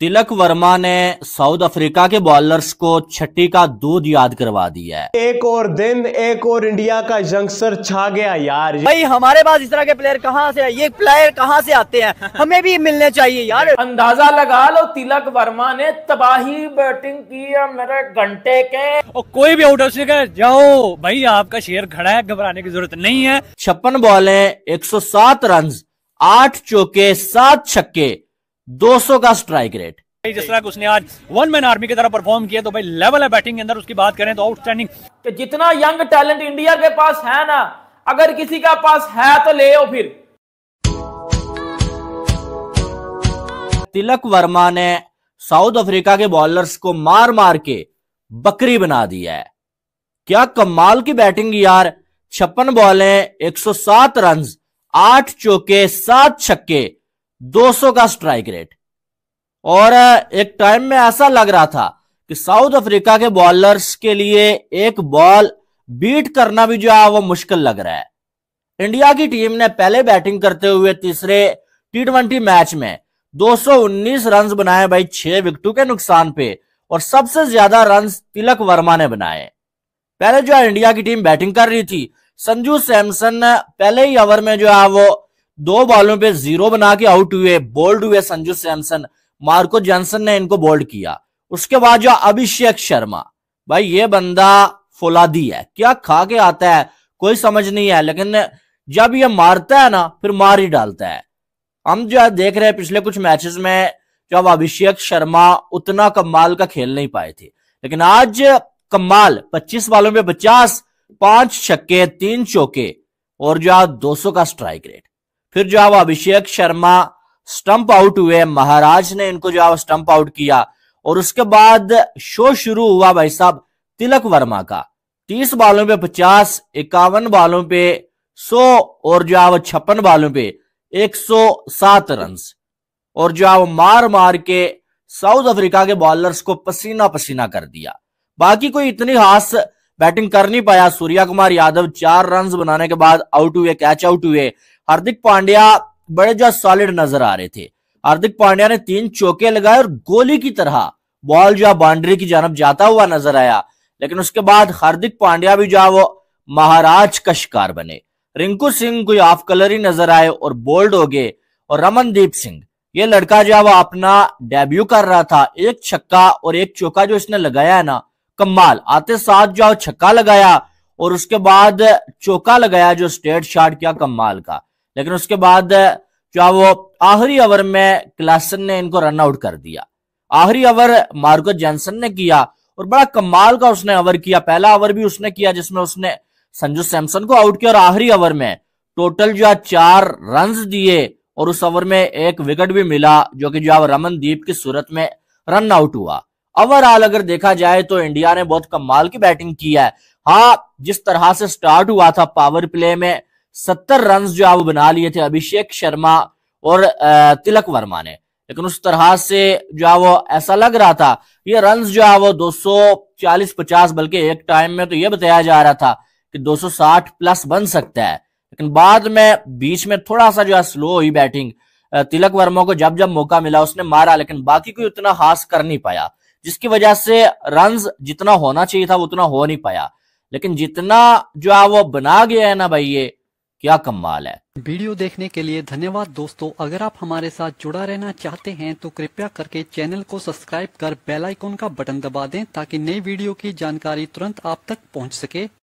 तिलक वर्मा ने south Africa के bowlers को छठी का दूध याद करवा दिया है एक और दिन एक और इंडिया का यंगस्टर छा गया यार भाई हमारे पास इस तरह के प्लेयर कहाँ से है ये प्लेयर कहाँ से आते हैं हमें भी मिलने चाहिए यार अंदाजा लगा लो तिलक वर्मा ने तबाही बैटिंग की है मेरे घंटे के और कोई भी आउटर ऑफ जाओ भाई आपका शेयर खड़ा है घबराने की जरूरत नहीं है छप्पन बॉल है एक सौ सात रन आठ चौके सात छक्के 200 का स्ट्राइक रेट जिस तरह उसने आज वन मैन आर्मी की तरह परफॉर्म किया तो भाई लेवल है बैटिंग के अंदर उसकी बात करें तो आउटस्टैंडिंग तो जितना यंग टैलेंट इंडिया के पास है ना अगर किसी का पास है तो ले फिर तिलक वर्मा ने साउथ अफ्रीका के बॉलर्स को मार मार के बकरी बना दिया है क्या कमाल की बैटिंग यार छप्पन बॉलें 107 रन आठ चौके सात छक्के 200 का स्ट्राइक रेट और एक टाइम में ऐसा लग रहा था कि साउथ अफ्रीका के बॉलर्स के लिए एक बॉल बीट करना भी जो है वो मुश्किल लग रहा है इंडिया की टीम ने पहले बैटिंग करते हुए तीसरे टी ट्वेंटी मैच में 219 रन बनाए भाई छह विकेटों के नुकसान पे और सबसे ज्यादा रन तिलक वर्मा ने बनाए पहले जो है इंडिया की टीम बैटिंग कर रही थी संजू सैमसन पहले ही ओवर में जो है वो दो बॉलों पे जीरो बना के आउट हुए बोल्ड हुए संजू सैमसन मार्को जॉनसन ने इनको बोल्ड किया उसके बाद जो अभिषेक शर्मा भाई ये बंदा फुलादी है क्या खा के आता है कोई समझ नहीं है लेकिन जब ये मारता है ना फिर मार ही डालता है हम जो है देख रहे हैं पिछले कुछ मैचेस में जब अभिषेक शर्मा उतना कमाल का खेल नहीं पाए थे लेकिन आज कमाल 25 बालों में 50 पांच छक्के तीन चौके और जो है दो का स्ट्राइक रेट फिर जो है वो अभिषेक शर्मा स्टंप आउट हुए महाराज ने इनको जो है स्टंप आउट किया और उसके बाद शो शुरू हुआ भाई साहब तिलक वर्मा का तीस बालों पे पचास इक्यावन बालों पे सौ और जो है वो छप्पन बालों पे एक सौ सात रन और जो है वो मार मार के साउथ अफ्रीका के बॉलर्स को पसीना पसीना कर दिया बाकी कोई इतनी खास बैटिंग कर नहीं पाया सूर्या कुमार यादव चार रन बनाने के बाद आउट हुए कैच आउट हुए हार्दिक पांड्या बड़े जो सॉलिड नजर आ रहे थे हार्दिक पांड्या ने तीन चौके लगाए और गोली की तरह बॉल जो बाउंड्री की जानब जाता हुआ नजर आया लेकिन उसके बाद हार्दिक पांड्या भी जो वो महाराज का शिकार बने रिंकू सिंह कोई ऑफ कलर ही नजर आए और बोल्ड हो गए और रमनदीप सिंह ये लड़का जो है वो अपना डेब्यू कर रहा था एक छक्का और एक चौका जो इसने लगाया है ना कमाल आते साथ जो छक्का लगाया और उसके बाद चौका लगाया जो स्टेट शार्ट किया कमाल का लेकिन उसके बाद क्या वो आखिरी ओवर में क्लासन ने इनको रन आउट कर दिया आखिरी ओवर मार्को जैनसन ने किया और बड़ा कमाल का उसने ओवर किया पहला ओवर भी उसने किया जिसमें उसने संजू सैमसन को आउट किया और आखिरी ओवर में टोटल जो है चार रन दिए और उस ओवर में एक विकेट भी मिला जो कि जो है रमनदीप की सूरत में रन आउट हुआ ओवरऑल अगर देखा जाए तो इंडिया ने बहुत कमाल की बैटिंग की है हाँ जिस तरह से स्टार्ट हुआ था पावर प्ले में सत्तर रन जो आप बना लिए थे अभिषेक शर्मा और तिलक वर्मा ने लेकिन उस तरह से जो है वो ऐसा लग रहा था ये रन जो है वो 240-50 बल्कि एक टाइम में तो ये बताया जा रहा था कि 260 प्लस बन सकता है लेकिन बाद में बीच में थोड़ा सा जो है स्लो हुई बैटिंग तिलक वर्मा को जब जब मौका मिला उसने मारा लेकिन बाकी कोई उतना हास कर नहीं पाया जिसकी वजह से रन जितना होना चाहिए था उतना हो नहीं पाया लेकिन जितना जो है वो बना गया है ना भाई ये क्या कमाल है वीडियो देखने के लिए धन्यवाद दोस्तों अगर आप हमारे साथ जुड़ा रहना चाहते हैं तो कृपया करके चैनल को सब्सक्राइब कर बेल आइकॉन का बटन दबा दें ताकि नई वीडियो की जानकारी तुरंत आप तक पहुंच सके